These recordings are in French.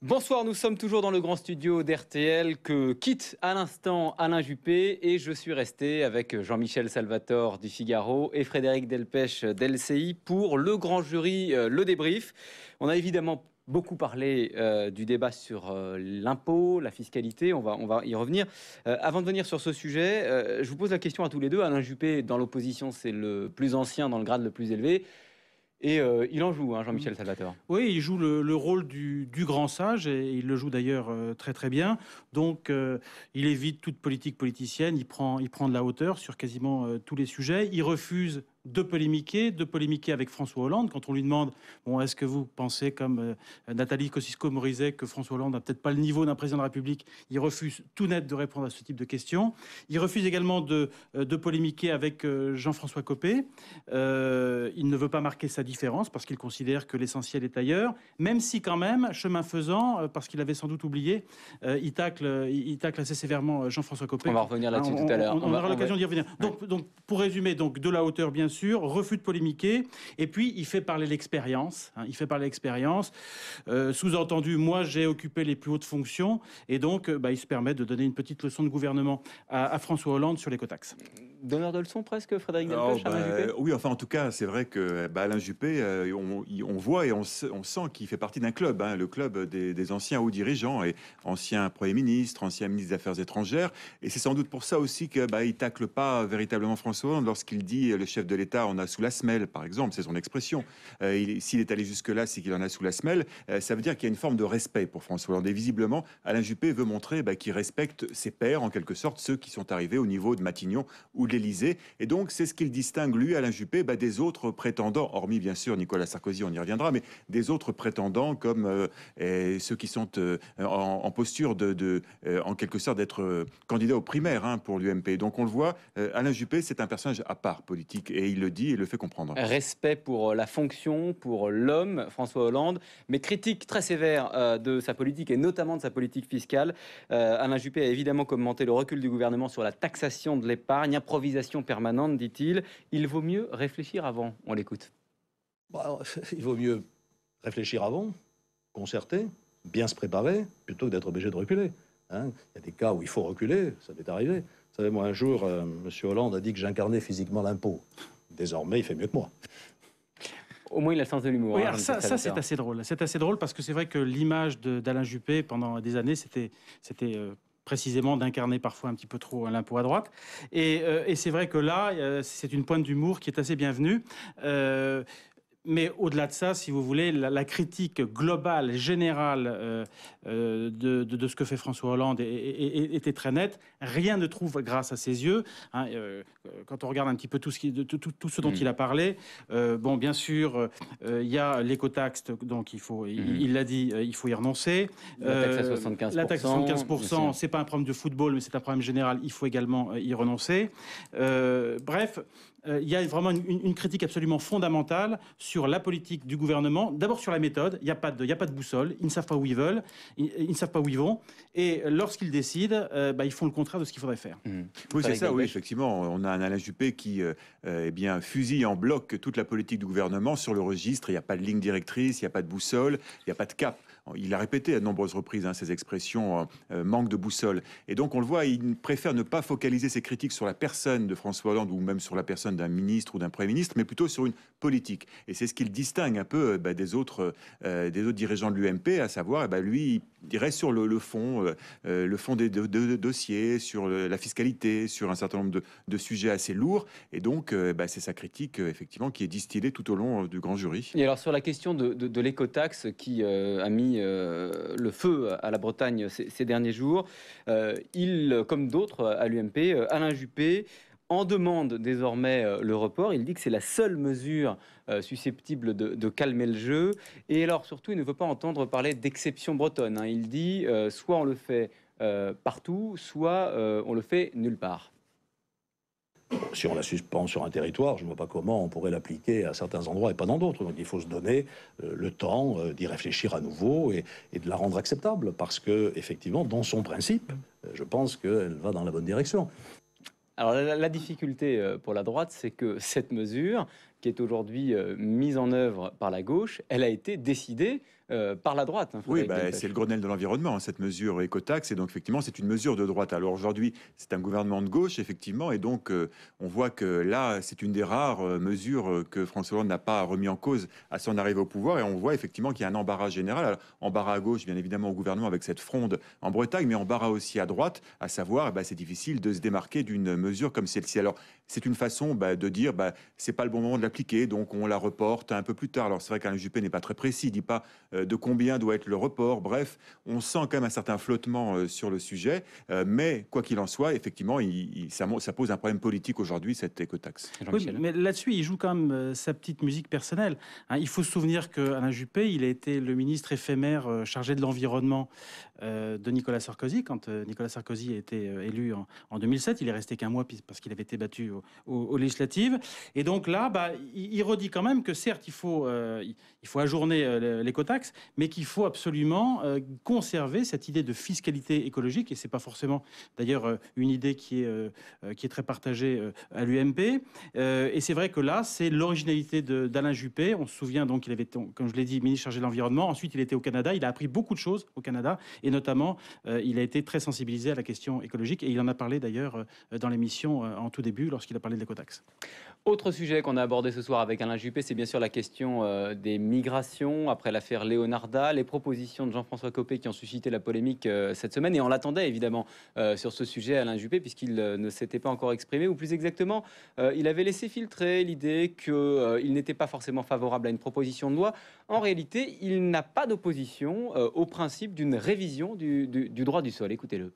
Bonsoir, nous sommes toujours dans le grand studio d'RTL que quitte à l'instant Alain Juppé et je suis resté avec Jean-Michel Salvatore du Figaro et Frédéric Delpech d'LCI pour le grand jury, euh, le débrief. On a évidemment beaucoup parlé euh, du débat sur euh, l'impôt, la fiscalité, on va, on va y revenir. Euh, avant de venir sur ce sujet, je vous pose la question à tous les deux. Alain Juppé, dans l'opposition, c'est le plus ancien, dans le grade le plus élevé. Et il en joue, hein, Jean-Michel mm. Salvatore. Oui, il joue le, rôle du, grand sage, et il le joue d'ailleurs très très bien. Donc, il évite toute politique politicienne, il prend, il prend de la hauteur sur quasiment tous les sujets, il refuse de polémiquer, de polémiquer avec François Hollande. Quand on lui demande, bon, est-ce que vous pensez, comme euh, Nathalie Kosciusko-Morizet, que François Hollande n'a peut-être pas le niveau d'un président de la République, il refuse tout net de répondre à ce type de questions. Il refuse également de, euh, polémiquer avec euh, Jean-François Copé. il ne veut pas marquer sa différence parce qu'il considère que l'essentiel est ailleurs, même si quand même, chemin faisant, parce qu'il avait sans doute oublié, il, tacle, il tacle assez sévèrement Jean-François Copé. On va revenir là-dessus hein, tout à l'heure. On, aura l'occasion d'y revenir. Donc, donc, pour résumer, donc, de la hauteur, bien sûr, refus de polémiquer, et puis il fait parler l'expérience. Hein, il fait parler l'expérience. Euh, sous-entendu, moi j'ai occupé les plus hautes fonctions, et donc euh, bah, il se permet de donner une petite leçon de gouvernement à, à François Hollande sur les cotaxes donneur de leçons presque, Frédéric oh, bah, Oui, enfin en tout cas, c'est vrai que eh, bah, Alain Juppé, euh, on, voit et on, sent qu'il fait partie d'un club, hein, le club des, anciens hauts dirigeants, et anciens premiers ministres, anciens ministres des Affaires étrangères. Et c'est sans doute pour ça aussi qu'il bah, ne tacle pas véritablement François Hollande lorsqu'il dit euh, le chef de l'État en a sous la semelle, par exemple, c'est son expression. Euh, s'il est allé jusque-là, c'est qu'il en a sous la semelle. ça veut dire qu'il y a une forme de respect pour François Hollande. Et visiblement, Alain Juppé veut montrer bah, qu'il respecte ses pairs, en quelque sorte, ceux qui sont arrivés au niveau de Matignon ou l'Élysée. Et donc, c'est ce qu'il distingue, lui, Alain Juppé, bah, des autres prétendants, hormis bien sûr Nicolas Sarkozy, on y reviendra, mais des autres prétendants comme euh, ceux qui sont euh, en, posture de, euh, en quelque sorte, d'être candidat aux primaires hein, pour l'UMP. Donc, on le voit, Alain Juppé, c'est un personnage à part politique, et il le dit et le fait comprendre. Respect pour la fonction, pour l'homme, François Hollande, mais critique très sévère de sa politique et notamment de sa politique fiscale. Alain Juppé a évidemment commenté le recul du gouvernement sur la taxation de l'épargne, un improvisation permanente, dit-il. Il vaut mieux réfléchir avant. On l'écoute. Bah, il vaut mieux réfléchir avant, concerter, bien se préparer, plutôt que d'être obligé de reculer. Hein. il y a des cas où il faut reculer, ça m'est arrivé. Vous savez, moi, un jour, euh, monsieur M. Hollande a dit que j'incarnais physiquement l'impôt. Désormais, il fait mieux que moi. Au moins, il a le sens de l'humour. Hein, ça, c'est assez drôle. C'est assez drôle parce que c'est vrai que l'image d'Alain Juppé pendant des années, c'était, c'était euh, précisément d'incarner parfois un petit peu trop l'impôt à droite. Euh, et, c'est vrai que là, euh, c'est une pointe d'humour qui est assez bienvenue. Euh, mais au-delà de ça, si vous voulez, la, critique globale, générale euh, euh, de, ce que fait François Hollande était très nette. Rien ne trouve grâce à ses yeux. Hein, euh, quand on regarde un petit peu tout ce, qui, tout ce dont mm. il a parlé, bon, bien sûr, il y a l'écotaxe, donc il faut, il mm-hmm. l'a dit, il faut y renoncer. La taxe à 75%. La taxe à 75%, c'est pas un problème de football, mais c'est un problème général. Il faut également y renoncer. bref, il y a vraiment une, une critique absolument fondamentale sur la politique du gouvernement, d'abord sur la méthode. Il n'y a, pas de, a pas de boussole. Ils ne savent pas où ils veulent. Ils, ne savent pas où ils vont. Et lorsqu'ils décident, euh, bah, ils font le contraire de ce qu'il faudrait faire. Mmh. Oui, c'est ça. Oui, effectivement, on a un Alain Juppé qui est euh, eh bien, fusille en bloc toute la politique du gouvernement sur le registre. Il n'y a pas de ligne directrice, il n'y a pas de boussole, il n'y a pas de cap il a répété à de nombreuses reprises hein, ces expressions euh, euh, manque de boussole. Et donc on le voit, il préfère ne pas focaliser ses critiques sur la personne de François Hollande ou même sur la personne d'un ministre ou d'un Premier ministre, mais plutôt sur une politique. Et c'est ce qu'il distingue un peu euh, bah, des, autres, des autres dirigeants de l'UMP, à savoir, eh bah, lui, il reste sur le, fond, le fond des dossiers, sur la fiscalité, sur un certain nombre de, sujets assez lourds. Et donc bah, c'est sa critique, effectivement, qui est distillée tout au long du grand jury. Et alors sur la question de, l'écotaxe qui a mis euh, le feu à la Bretagne ces, derniers jours. Euh, il, comme d'autres à l'UMP, euh, Alain Juppé en demande désormais le report. Il dit que c'est la seule mesure susceptible de, calmer le jeu. Et alors, surtout, il ne veut pas entendre parler d'exception bretonne. Hein. Il dit soit on le fait partout, soit on le fait nulle part si on la suspend sur un territoire, je ne vois pas comment on pourrait l'appliquer à certains endroits et pas dans d'autres. Donc il faut se donner euh, le temps euh, d'y réfléchir à nouveau et, de la rendre acceptable, parce que effectivement, dans son principe, euh, je pense qu'elle va dans la bonne direction. Alors la difficulté pour la droite, c'est que cette mesure, qui est aujourd'hui euh, mise en œuvre par la gauche, elle a été décidée euh, par la droite. Hein, oui, bah, c'est le Grenelle de l'environnement, hein, cette mesure écotaxe, et donc effectivement c'est une mesure de droite. Alors aujourd'hui c'est un gouvernement de gauche, effectivement, et donc euh, on voit que là c'est une des rares mesures que François Hollande n'a pas remis en cause à son arrivée au pouvoir, et on voit effectivement qu'il y a un embarras général. Alors, embarras à gauche, bien évidemment, au gouvernement avec cette fronde en Bretagne, mais embarras aussi à droite, à savoir, eh ben, c'est difficile de se démarquer d'une mesure comme celle-ci. Alors c'est une façon bah, de dire, bah, c'est pas le bon moment de la donc on la reporte un peu plus tard. Alors c'est vrai qu'Alain Juppé n'est pas très précis, il dit pas euh, de combien doit être le report. Bref, on sent quand même un certain flottement euh, sur le sujet, euh, mais quoi qu'il en soit, effectivement, il, ça, ça, pose un problème politique aujourd'hui cette écotaxe. Oui, mais là-dessus, il joue quand même sa petite musique personnelle. Hein. il faut se souvenir qu'Alain Juppé, il a été le ministre éphémère chargé de l'environnement euh, de Nicolas Sarkozy. Quand euh, Nicolas Sarkozy a été euh, élu en, 2007, il est resté qu'un mois parce qu'il avait été battu aux, législatives. Et donc là, bah, il, redit quand même que certes, il faut, il faut ajourner euh, l'écotaxe, mais qu'il faut absolument euh, conserver cette idée de fiscalité écologique, et c'est pas forcément d'ailleurs euh, une idée qui est, qui est très partagée à l'UMP. Et c'est vrai que là, c'est l'originalité d'Alain Juppé. On se souvient donc qu'il avait, comme je l'ai dit, ministre chargé de l'environnement. Ensuite, il était au Canada. Il a appris beaucoup de choses au Canada, et notamment, il a été très sensibilisé à la question écologique, et il en a parlé d'ailleurs dans l'émission en tout début lorsqu'il a parlé de l'écotaxe. Autre sujet qu'on a abordé ce soir avec Alain Juppé, c'est bien sûr la question des migration, après l'affaire Leonarda, les propositions de Jean-François Copé qui ont suscité la polémique euh, cette semaine. Et on l'attendait évidemment euh, sur ce sujet, Alain Juppé, puisqu'il euh, ne s'était pas encore exprimé, ou plus exactement, il avait laissé filtrer l'idée qu'il n'était pas forcément favorable à une proposition de loi. En réalité, il n'a pas d'opposition au principe d'une révision du, du droit du sol. Écoutez-le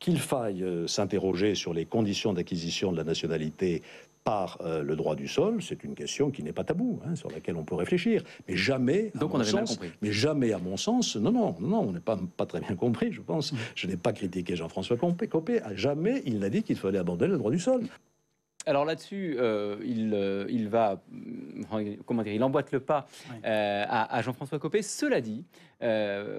qu'il faille s'interroger sur les conditions d'acquisition de la nationalité par euh, le droit du sol, c'est une question qui n'est pas tabou, hein, sur laquelle on peut réfléchir. Mais jamais, à mon sens, mais jamais à mon sens, non, non, non, on n'est pas, pas très bien compris, je pense. Mm. Je n'ai pas critiqué Jean-François Copé, jamais il n'a dit qu'il fallait abandonner le droit du sol alors là-dessus, euh, il, euh, il, va, euh, comment dire, il emboîte le pas à, Jean-François Copé. Cela dit,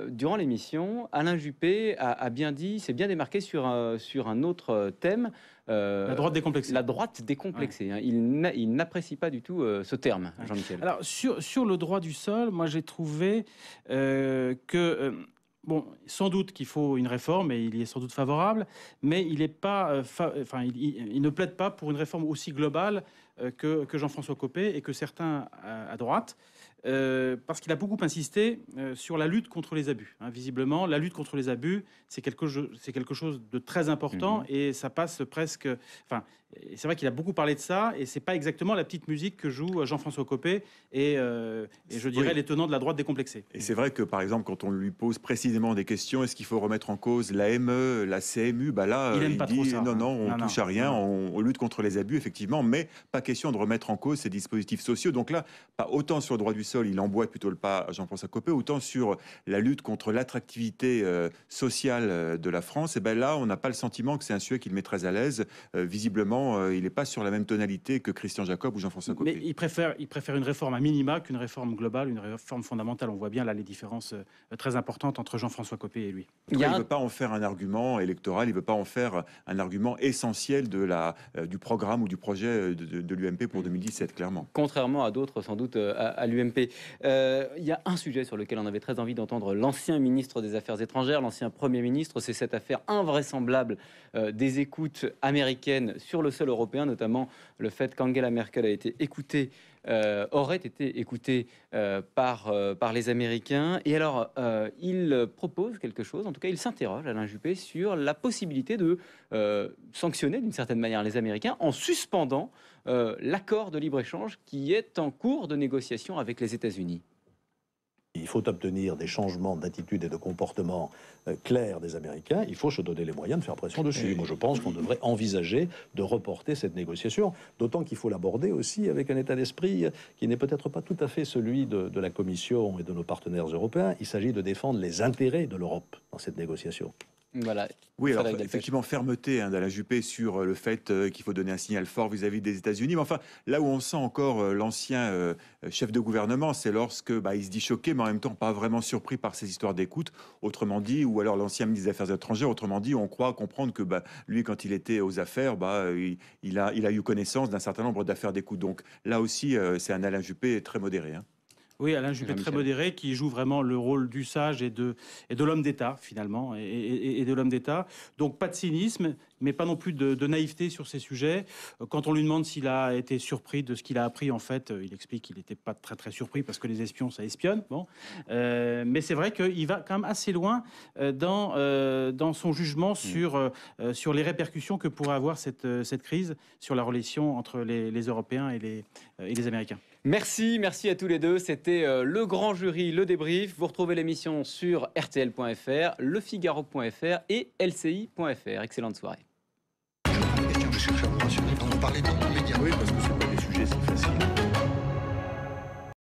durant l'émission, Alain Juppé a, bien dit, s'est bien démarqué sur un, sur un autre thème. la droite décomplexée. La droite décomplexée. Hein. il n'apprécie pas du tout ce terme, Jean-Michel. Alors, sur, sur le droit du sol, moi j'ai trouvé que Bon, sans doute qu'il faut une réforme et il est sans doute favorable, mais euh, il, ne plaide pas pour une réforme aussi globale euh, que, Jean-François Copé et que certains euh, à droite. Euh, parce qu'il a beaucoup insisté euh, sur la lutte contre les abus. Hein, visiblement, la lutte contre les abus, c'est quelque, quelque, chose de très important mhm. et ça passe presque. Enfin, c'est vrai qu'il a beaucoup parlé de ça et c'est pas exactement la petite musique que joue euh, Jean-François Copé et, je dirais l'étonnant les tenants de la droite décomplexée. Et c'est vrai que par exemple, quand on lui pose précisément des questions, est-ce qu'il faut remettre en cause ME, la CMU Bah là, il, pas dit ça, hein. non, non, on touche à rien, on, lutte contre les abus effectivement, mais pas question de remettre en cause ces dispositifs sociaux. Donc là, pas autant sur le droit du il emboîte plutôt le pas à Jean-François Copé, autant sur la lutte contre l'attractivité euh, sociale euh, de la France, et eh ben là, on n'a pas le sentiment que c'est un sujet qui le met très à l'aise. Euh, visiblement, il n'est pas sur la même tonalité que Christian Jacob ou Jean-François Copé. Mais il préfère, il préfère une réforme à minima qu'une réforme globale, une réforme fondamentale. On voit bien là les différences très importantes entre Jean-François Copé et lui. il ne veut pas en faire un argument électoral, il ne veut pas en faire un argument essentiel de la, du programme ou du projet de, l'UMP pour 2017, mm. clairement. Contrairement à d'autres, sans doute, à l'UMP. Euh, il y a un sujet sur lequel on avait très envie d'entendre l'ancien ministre des Affaires étrangères, l'ancien Premier ministre, c'est cette affaire invraisemblable euh, des écoutes américaines sur le sol européen, notamment le fait qu'Angela Merkel a été écoutée euh, aurait été écouté euh, par, euh, par les Américains. Et alors, il propose quelque chose, en tout cas, il s'interroge, Alain Juppé, sur la possibilité de sanctionner d'une certaine manière les Américains en suspendant l'accord de libre-échange qui est en cours de négociation avec les États-Unis il faut obtenir des changements d'attitude et de comportement euh, clairs des Américains, il faut se donner les moyens de faire pression dessus. Moi, je pense qu'on devrait envisager de reporter cette négociation, d'autant qu'il faut l'aborder aussi avec un état d'esprit euh, qui n'est peut-être pas tout à fait celui de, la Commission et de nos partenaires européens. Il s'agit de défendre les intérêts de l'Europe dans cette négociation. Voilà. Oui, effectivement, fermeté hein, d'Alain Juppé sur euh, le fait euh, qu'il faut donner un signal fort vis-à-vis des États-Unis. Mais enfin, là où on sent encore euh, l'ancien chef de gouvernement, c'est lorsque bah, il se dit choqué, mais en même temps pas vraiment surpris par ces histoires d'écoute. Autrement dit, ou alors l'ancien ministre des Affaires étrangères, autrement dit, on croit comprendre que bah, lui, quand il était aux affaires, bah, il, a, eu connaissance d'un certain nombre d'affaires d'écoute. Donc là aussi, c'est un Alain Juppé très modéré. Hein. Oui, Alain Juppé très modéré, qui joue vraiment le rôle du sage et de, l'homme d'État, finalement, et, de l'homme d'État. Donc pas de cynisme, mais pas non plus de, naïveté sur ces sujets. Quand on lui demande s'il a été surpris de ce qu'il a appris, en fait, euh, il explique qu'il n'était pas très très surpris parce que les espions, ça espionne. Bon, euh, mais c'est vrai qu'il va quand même assez loin euh, dans son jugement mm. sur les répercussions que pourrait avoir cette crise sur la relation entre les, Européens et les Américains. Merci, merci à tous les deux. C'était euh, le grand jury, le débrief. Vous retrouvez l'émission sur rtl.fr, lefigaro.fr et lci.fr. Excellente soirée.